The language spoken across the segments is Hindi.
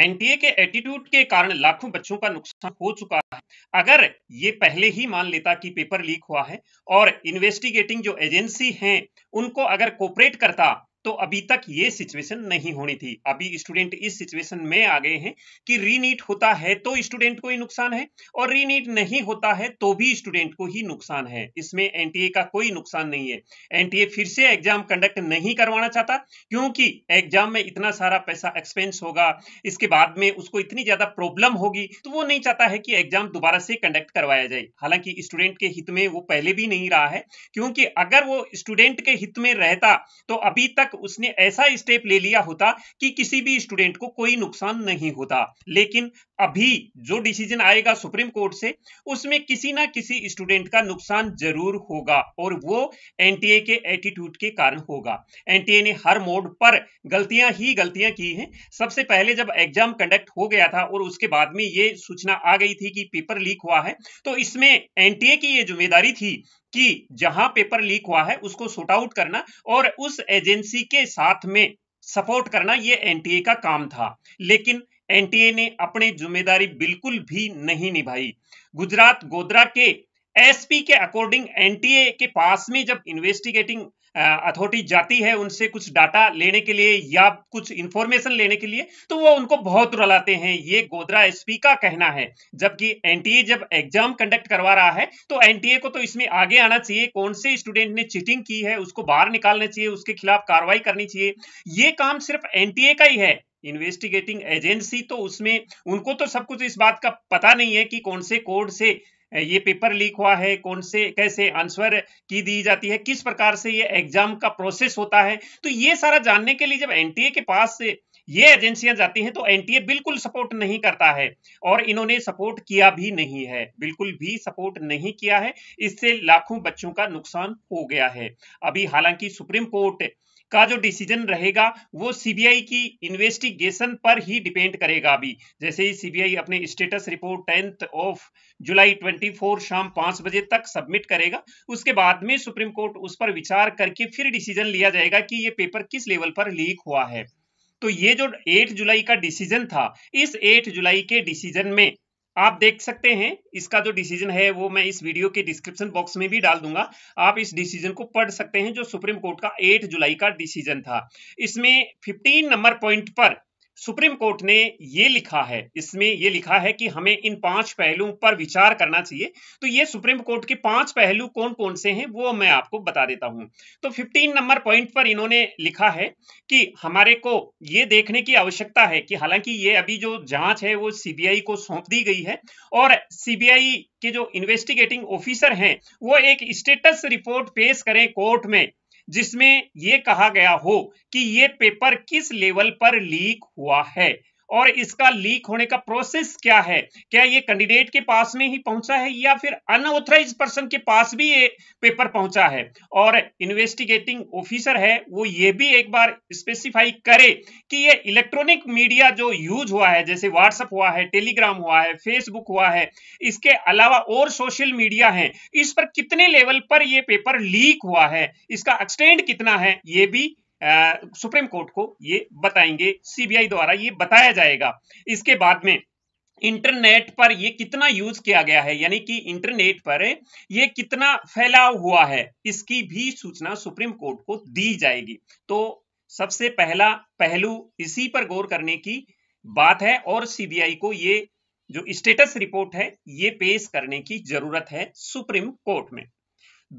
एनटीए के एटीट्यूड के कारण लाखों बच्चों का नुकसान हो चुका है अगर ये पहले ही मान लेता कि पेपर लीक हुआ है और इन्वेस्टिगेटिंग जो एजेंसी हैं उनको अगर कोऑपरेट करता तो अभी तक ये सिचुएशन नहीं होनी थी अभी स्टूडेंट इस सिचुएशन में आ गए हैं कि रीनीट होता है तो स्टूडेंट को ही नुकसान है और रीनीट नहीं होता है तो भी स्टूडेंट को ही नुकसान है इसमें एनटीए का कोई नुकसान नहीं है एनटीए फिर से एग्जाम कंडक्ट नहीं करवाना चाहता क्योंकि एग्जाम में इतना सारा पैसा एक्सपेंस होगा इसके बाद में उसको इतनी ज्यादा प्रॉब्लम होगी तो वो नहीं चाहता है कि एग्जाम दोबारा से कंडक्ट करवाया जाए हालांकि स्टूडेंट के हित में वो पहले भी नहीं रहा है क्योंकि अगर वो स्टूडेंट के हित में रहता तो अभी तक तक उसने ऐसा स्टेप ले लिया होता कि किसी भी स्टूडेंट को कोई नुकसान नहीं होता लेकिन अभी जो डिसीजन आएगा सुप्रीम कोर्ट से उसमें किसी ना किसी स्टूडेंट का नुकसान जरूर होगा और वो एनटीए के एटीट्यूड के कारण होगा एनटीए ने हर मोड पर गलतियां ही गलतियां की हैं सबसे पहले जब एग्जाम कंडक्ट हो गया था और उसके बाद में ये सूचना आ गई थी कि पेपर लीक हुआ है तो इसमें एनटीए की ये जिम्मेदारी थी कि जहां पेपर लीक हुआ है उसको सोट आउट करना और उस एजेंसी के साथ में सपोर्ट करना ये एनटीए का काम था लेकिन एनटीए ने अपनी जिम्मेदारी बिल्कुल भी नहीं निभाई गुजरात गोदरा के एसपी के अकॉर्डिंग एनटीए के पास में जब इन्वेस्टिगेटिंग अथॉरिटी जाती है उनसे कुछ डाटा लेने के लिए या कुछ इंफॉर्मेशन लेने के लिए तो वो उनको बहुत रुलाते हैं ये गोदरा एसपी का कहना है जबकि एनटीए जब एग्जाम कंडक्ट करवा रहा है तो एनटीए को तो इसमें आगे आना चाहिए कौन से स्टूडेंट ने चीटिंग की है उसको बाहर निकालना चाहिए उसके खिलाफ कार्रवाई करनी चाहिए ये काम सिर्फ एनटीए का ही है इन्वेस्टिगेटिंग एजेंसी तो उसमें उनको तो सब कुछ इस बात का पता नहीं है कि कौन से कोड से ये पेपर लीक हुआ है कौन से कैसे आंसर की दी जाती है किस प्रकार से ये एग्जाम का प्रोसेस होता है तो ये सारा जानने के लिए जब एनटीए के पास से ये एजेंसियां जाती हैं तो एनटीए बिल्कुल सपोर्ट नहीं करता है और इन्होंने सपोर्ट किया भी नहीं है बिल्कुल भी सपोर्ट नहीं किया है इससे लाखों बच्चों का नुकसान हो गया है अभी हालांकि सुप्रीम कोर्ट का जो डिसीजन रहेगा वो सीबीआई की इन्वेस्टिगेशन पर ही डिपेंड करेगा अभी जैसे ही सीबीआई अपने status report tenth of July 24 शाम पांच बजे तक सबमिट करेगा उसके बाद में सुप्रीम कोर्ट उस पर विचार करके फिर डिसीजन लिया जाएगा कि ये पेपर किस लेवल पर लीक हुआ है तो ये जो 8 जुलाई का डिसीजन था इस 8 जुलाई के डिसीजन में आप देख सकते हैं इसका जो डिसीजन है वो मैं इस वीडियो के डिस्क्रिप्शन बॉक्स में भी डाल दूंगा आप इस डिसीजन को पढ़ सकते हैं जो सुप्रीम कोर्ट का 8 जुलाई का डिसीजन था इसमें 15 नंबर पॉइंट पर सुप्रीम कोर्ट ने ये लिखा है इसमें ये लिखा है कि हमें इन पांच पहलुओं पर विचार करना चाहिए तो ये सुप्रीम कोर्ट के पांच पहलू कौन कौन से हैं वो मैं आपको बता देता हूं तो 15 नंबर पॉइंट पर इन्होंने लिखा है कि हमारे को ये देखने की आवश्यकता है कि हालांकि ये अभी जो जांच है वो सीबीआई को सौंप दी गई है और सीबीआई के जो इन्वेस्टिगेटिंग ऑफिसर हैं वो एक स्टेटस रिपोर्ट पेश करें कोर्ट में जिसमें यह कहा गया हो कि ये पेपर किस लेवल पर लीक हुआ है और इसका लीक होने का प्रोसेस क्या है क्या ये कैंडिडेट के पास में ही पहुंचा है या फिर अनऑथराइज पर्सन के पास भी ये पेपर पहुंचा है और इन्वेस्टिगेटिंग ऑफिसर है वो ये भी एक बार स्पेसिफाई करे कि ये इलेक्ट्रॉनिक मीडिया जो यूज हुआ है जैसे व्हाट्सअप हुआ है टेलीग्राम हुआ है फेसबुक हुआ है इसके अलावा और सोशल मीडिया है इस पर कितने लेवल पर यह पेपर लीक हुआ है इसका एक्सटेंड कितना है ये भी सुप्रीम कोर्ट को ये बताएंगे सीबीआई द्वारा ये बताया जाएगा इसके बाद में इंटरनेट पर ये कितना यूज किया गया है यानी कि इंटरनेट पर ये कितना फैलाव हुआ है इसकी भी सूचना सुप्रीम कोर्ट को दी जाएगी तो सबसे पहला पहलू इसी पर गौर करने की बात है और सीबीआई को ये जो स्टेटस रिपोर्ट है ये पेश करने की जरूरत है सुप्रीम कोर्ट में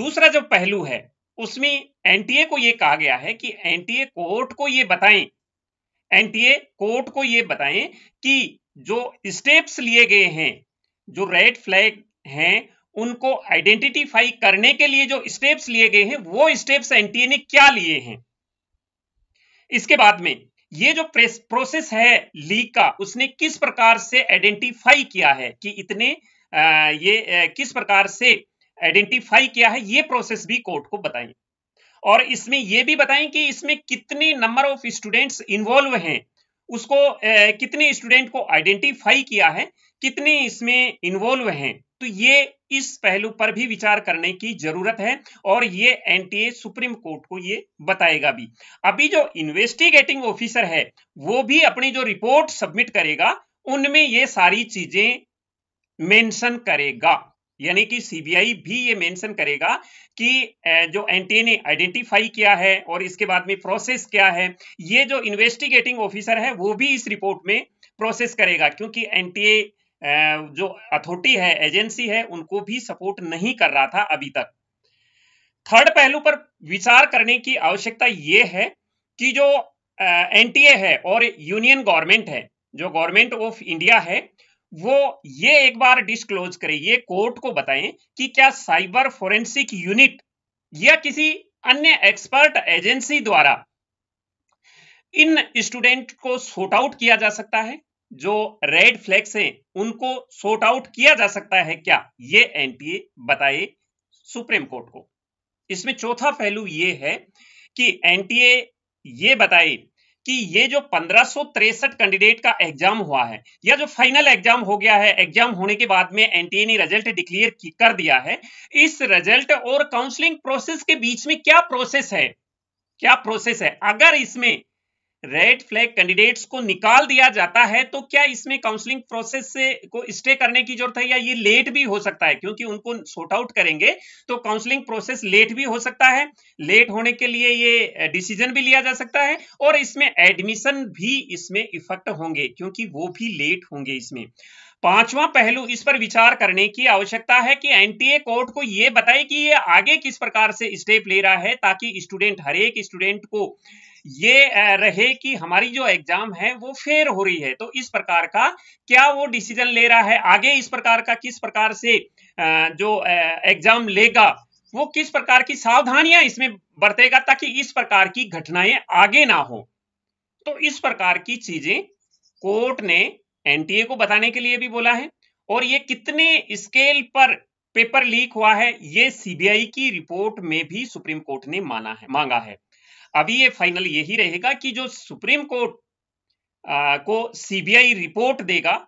दूसरा जो पहलू है उसमें एनटीए को यह कहा गया है कि एनटीए कोर्ट को यह बताएं एनटीए कोर्ट को यह बताएं कि जो स्टेप्स लिए गए हैं जो रेड फ्लैग हैं उनको आइडेंटिफाई करने के लिए जो स्टेप्स लिए गए हैं वो स्टेप्स एनटीए ने क्या लिए हैं इसके बाद में ये जो प्रोसेस है लीक का उसने किस प्रकार से आइडेंटिफाई किया है कि इतने आ, ये आ, किस प्रकार से आइडेंटिफाई किया है ये प्रोसेस भी कोर्ट को बताएं और इसमें यह भी बताएं कि इसमें कितने नंबर ऑफ स्टूडेंट्स इन्वॉल्व हैं उसको ए, कितने स्टूडेंट को आइडेंटिफाई किया है कितने इसमें इन्वॉल्व हैं तो ये इस पहलू पर भी विचार करने की जरूरत है और ये एनटीए सुप्रीम कोर्ट को ये बताएगा भी अभी जो इन्वेस्टिगेटिंग ऑफिसर है वो भी अपनी जो रिपोर्ट सबमिट करेगा उनमें ये सारी चीजें मेंशन करेगा यानी कि सीबीआई भी ये मेंशन करेगा कि जो एनटीए ने आइडेंटिफाई किया है और इसके बाद में प्रोसेस क्या है ये जो इन्वेस्टिगेटिंग ऑफिसर है वो भी इस रिपोर्ट में प्रोसेस करेगा क्योंकि एनटीए जो अथॉरिटी है एजेंसी है उनको भी सपोर्ट नहीं कर रहा था अभी तक थर्ड पहलू पर विचार करने की आवश्यकता ये है कि जो एनटीए है और यूनियन गवर्नमेंट है जो गवर्नमेंट ऑफ इंडिया है वो ये एक बार डिस्क्लोज करें ये कोर्ट को बताएं कि क्या साइबर फोरेंसिक यूनिट या किसी अन्य एक्सपर्ट एजेंसी द्वारा इन स्टूडेंट को सोर्ट आउट किया जा सकता है जो रेड फ्लैग्स हैं उनको सोर्ट आउट किया जा सकता है क्या ये एनटीए बताए सुप्रीम कोर्ट को इसमें चौथा पहलू ये है कि एनटीए ये बताए कि ये जो पंद्रह कैंडिडेट का एग्जाम हुआ है या जो फाइनल एग्जाम हो गया है एग्जाम होने के बाद में एनटीए ने रिजल्ट डिक्लेयर कर दिया है इस रिजल्ट और काउंसलिंग प्रोसेस के बीच में क्या प्रोसेस है क्या प्रोसेस है अगर इसमें रेड फ्लैग कैंडिडेट्स को निकाल दिया जाता है तो क्या इसमें काउंसलिंग प्रोसेस से को स्टे करने की जरूरत है या ये लेट भी हो सकता है क्योंकि उनको शॉर्ट आउट करेंगे तो काउंसलिंग प्रोसेस लेट भी हो सकता है लेट होने के लिए ये डिसीजन भी लिया जा सकता है और इसमें एडमिशन भी इसमें इफेक्ट होंगे क्योंकि वो भी लेट होंगे इसमें पांचवा पहलू इस पर विचार करने की आवश्यकता है कि एनटीए कोर्ट को यह बताए कि ये आगे किस प्रकार से स्टेप ले रहा है ताकि स्टूडेंट हर एक स्टूडेंट को ये रहे कि हमारी जो एग्जाम है वो फेर हो रही है तो इस प्रकार का क्या वो डिसीजन ले रहा है आगे इस प्रकार का किस प्रकार से जो एग्जाम लेगा वो किस प्रकार की सावधानियां इसमें बरतेगा ताकि इस प्रकार की घटनाएं आगे ना हो तो इस प्रकार की चीजें कोर्ट ने एनटीए को बताने के लिए भी बोला है और ये कितने स्केल पर पेपर लीक हुआ है ये सीबीआई की रिपोर्ट में भी सुप्रीम कोर्ट ने माना है मांगा है अभी ये फाइनल यही रहेगा कि जो सुप्रीम कोर्ट को सीबीआई रिपोर्ट देगा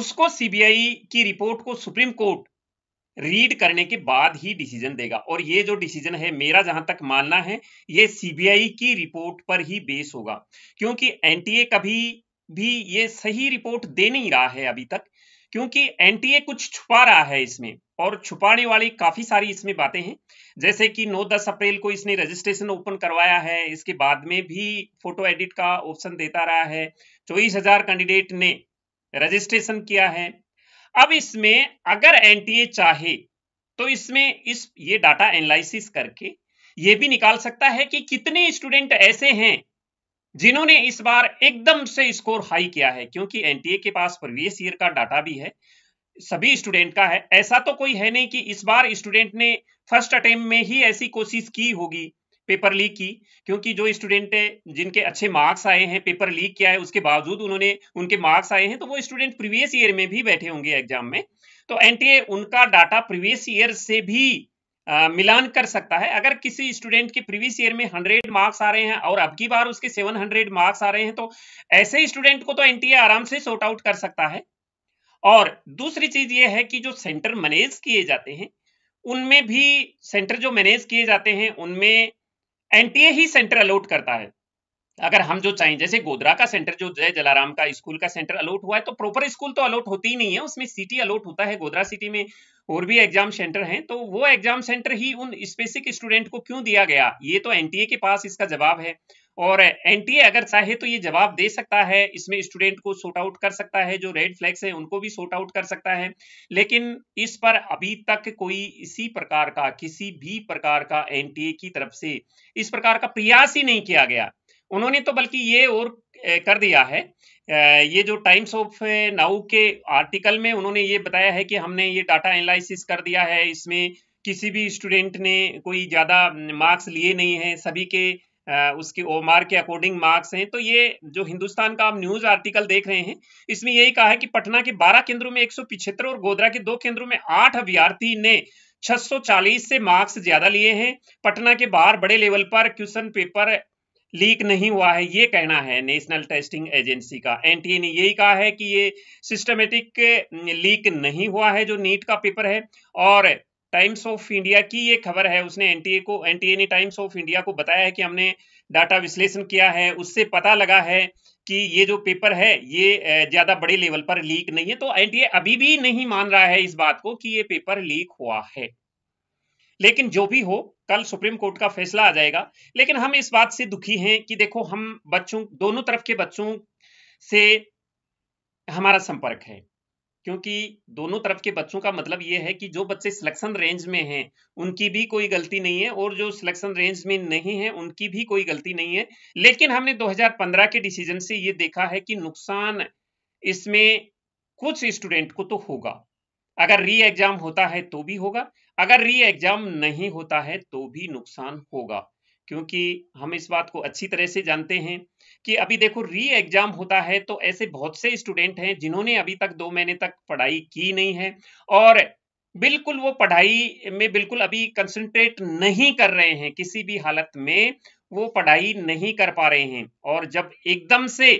उसको सीबीआई की रिपोर्ट को सुप्रीम कोर्ट रीड करने के बाद ही डिसीजन देगा और ये जो डिसीजन है मेरा जहां तक मानना है ये सीबीआई की रिपोर्ट पर ही बेस होगा क्योंकि एनटीए कभी भी ये सही रिपोर्ट दे नहीं रहा है अभी तक क्योंकि एनटीए कुछ छुपा रहा है इसमें और छुपाने वाली काफी सारी इसमें बातें हैं जैसे कि 9-10 अप्रैल को इसने रजिस्ट्रेशन ओपन करवाया है इसके बाद में भी फोटो एडिट का ऑप्शन देता रहा है चौबीस हजार कैंडिडेट ने रजिस्ट्रेशन किया है अब इसमें अगर एनटीए चाहे तो इसमें इस ये डाटा एनालिसिस करके ये भी निकाल सकता है कि कितने स्टूडेंट ऐसे हैं जिन्होंने इस बार एकदम से स्कोर हाई किया है क्योंकि एनटीए के पास प्रीवियस ईयर का डाटा भी है सभी स्टूडेंट का है ऐसा तो कोई है नहीं कि इस बार स्टूडेंट ने फर्स्ट अटेम्प्ट में ही ऐसी कोशिश की होगी पेपर लीक की क्योंकि जो स्टूडेंट जिनके अच्छे मार्क्स आए हैं पेपर लीक किया है उसके बावजूद उन्होंने उनके मार्क्स आए हैं तो वो स्टूडेंट प्रीवियस ईयर में भी बैठे होंगे एग्जाम में तो एनटीए उनका डाटा प्रीवियस ईयर से भी आ, मिलान कर सकता है अगर किसी स्टूडेंट के प्रीवियस ईयर में 100 मार्क्स आ रहे हैं और अब की बार उसके 700 मार्क्स आ रहे हैं तो ऐसे स्टूडेंट को तो एनटीए आराम से सॉर्ट आउट कर सकता है और दूसरी चीज ये है कि जो सेंटर मैनेज किए जाते हैं उनमें भी सेंटर जो मैनेज किए जाते हैं उनमें एनटीए ही सेंटर अलॉट करता है अगर हम जो चाहें जैसे गोदरा का सेंटर जो जय जलाराम का स्कूल का सेंटर अलॉट हुआ है तो प्रॉपर स्कूल तो अलॉट होती ही नहीं है उसमें सिटी अलॉट होता है गोदरा सिटी में और भी एग्जाम सेंटर हैं तो वो एग्जाम सेंटर ही उन स्पेसिफिक स्टूडेंट को क्यों दिया गया ये तो एनटीए के पास इसका जवाब है और एनटीए अगर चाहे तो ये जवाब दे सकता है इसमें स्टूडेंट को सॉर्ट आउट कर सकता है जो रेड फ्लैग्स हैं उनको भी सोर्ट आउट कर सकता है लेकिन इस पर अभी तक कोई इसी प्रकार का किसी भी प्रकार का एनटीए की तरफ से इस प्रकार का प्रयास ही नहीं किया गया उन्होंने तो बल्कि ये और कर दिया है ये जो टाइम्स ऑफ नाउ के आर्टिकल में उन्होंने ये बताया है कि हमने ये डाटा एनालिसिस कर दिया है इसमें किसी भी स्टूडेंट ने कोई ज़्यादा मार्क्स लिए नहीं है सभी के उसके ओमार के अकॉर्डिंग मार्क्स हैं तो ये जो हिंदुस्तान का आप न्यूज आर्टिकल देख रहे हैं इसमें यही कहा है कि पटना के 12 केंद्रों में एक और गोधरा के दो केंद्रों में आठ अभ्यार्थी ने 640 से मार्क्स ज्यादा लिए हैं पटना के बाहर बड़े लेवल पर क्वेश्चन पेपर लीक नहीं हुआ है ये कहना है नेशनल टेस्टिंग एजेंसी का एनटीए ने यही कहा है कि ये सिस्टमेटिक लीक नहीं हुआ है जो नीट का पेपर है और टाइम्स ऑफ इंडिया की ये खबर है उसने एनटीए को एनटीए ने टाइम्स ऑफ इंडिया को बताया है कि हमने डाटा विश्लेषण किया है उससे पता लगा है कि ये जो पेपर है ये ज्यादा बड़े लेवल पर लीक नहीं है तो एनटीए अभी भी नहीं मान रहा है इस बात को कि ये पेपर लीक हुआ है लेकिन जो भी हो कल सुप्रीम कोर्ट का फैसला आ जाएगा लेकिन हम इस बात से दुखी हैं कि देखो हम बच्चों दोनों तरफ के बच्चों से हमारा संपर्क है क्योंकि दोनों तरफ के बच्चों का मतलब ये है कि जो बच्चे सिलेक्शन रेंज में हैं उनकी भी कोई गलती नहीं है और जो सिलेक्शन रेंज में नहीं है उनकी भी कोई गलती नहीं है लेकिन हमने 2015 के डिसीजन से ये देखा है कि नुकसान इसमें कुछ स्टूडेंट को तो होगा अगर री एग्जाम होता है तो भी होगा अगर री एग्जाम नहीं होता है तो भी नुकसान होगा क्योंकि हम इस बात को अच्छी तरह से जानते हैं कि अभी देखो री एग्जाम होता है तो ऐसे बहुत से स्टूडेंट हैं जिन्होंने अभी तक दो महीने तक पढ़ाई की नहीं है और बिल्कुल वो पढ़ाई में बिल्कुल अभी कंसंट्रेट नहीं कर रहे हैं किसी भी हालत में वो पढ़ाई नहीं कर पा रहे हैं और जब एकदम से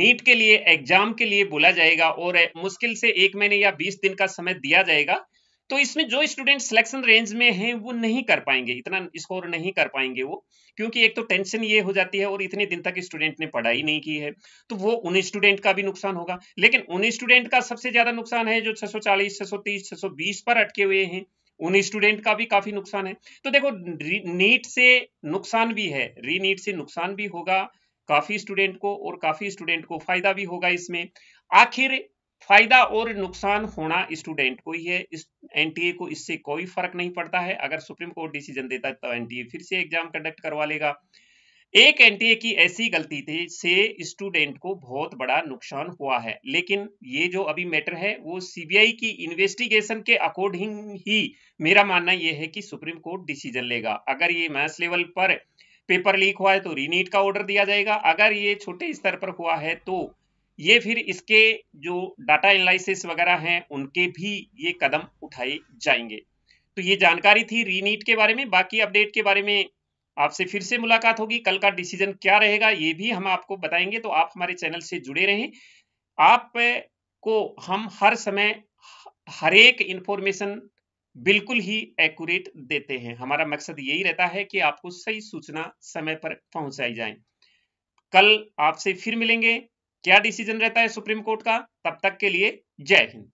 नीट के लिए एग्जाम के लिए बोला जाएगा और मुश्किल से एक महीने या बीस दिन का समय दिया जाएगा तो इसमें जो स्टूडेंट सिलेक्शन रेंज में है वो नहीं कर पाएंगे इतना स्कोर नहीं कर पाएंगे वो क्योंकि एक तो टेंशन ये हो जाती है और इतने दिन तक स्टूडेंट ने पढ़ाई नहीं की है तो वो उन स्टूडेंट का भी नुकसान होगा लेकिन उन स्टूडेंट का सबसे ज्यादा नुकसान है जो 640, 630, 620 पर अटके हुए हैं उन स्टूडेंट का भी काफी नुकसान है तो देखो नीट से नुकसान भी है री नीट से नुकसान भी होगा काफी स्टूडेंट को और काफी स्टूडेंट को फायदा भी होगा इसमें आखिर फायदा और नुकसान होना स्टूडेंट को ही है इस एनटीए को इससे कोई फर्क नहीं पड़ता है अगर सुप्रीम कोर्ट डिसीजन देता है तो एनटीए फिर से एग्जाम कंडक्ट करवा लेगा एक एनटीए की ऐसी गलती थी से स्टूडेंट को बहुत बड़ा नुकसान हुआ है लेकिन ये जो अभी मैटर है वो सीबीआई की इन्वेस्टिगेशन के अकॉर्डिंग ही मेरा मानना यह है कि सुप्रीम कोर्ट डिसीजन लेगा अगर ये मैथ्स लेवल पर पेपर लीक हुआ है तो रीनीट का ऑर्डर दिया जाएगा अगर ये छोटे स्तर पर हुआ है तो ये फिर इसके जो डाटा एनालिसिस वगैरह हैं उनके भी ये कदम उठाए जाएंगे तो ये जानकारी थी रीनीट के बारे में बाकी अपडेट के बारे में आपसे फिर से मुलाकात होगी कल का डिसीजन क्या रहेगा ये भी हम आपको बताएंगे तो आप हमारे चैनल से जुड़े रहें आप को हम हर समय हर एक इंफॉर्मेशन बिल्कुल ही एक्यूरेट देते हैं हमारा मकसद यही रहता है कि आपको सही सूचना समय पर पहुंचाई जाए कल आपसे फिर मिलेंगे क्या डिसीजन रहता है सुप्रीम कोर्ट का तब तक के लिए जय हिंद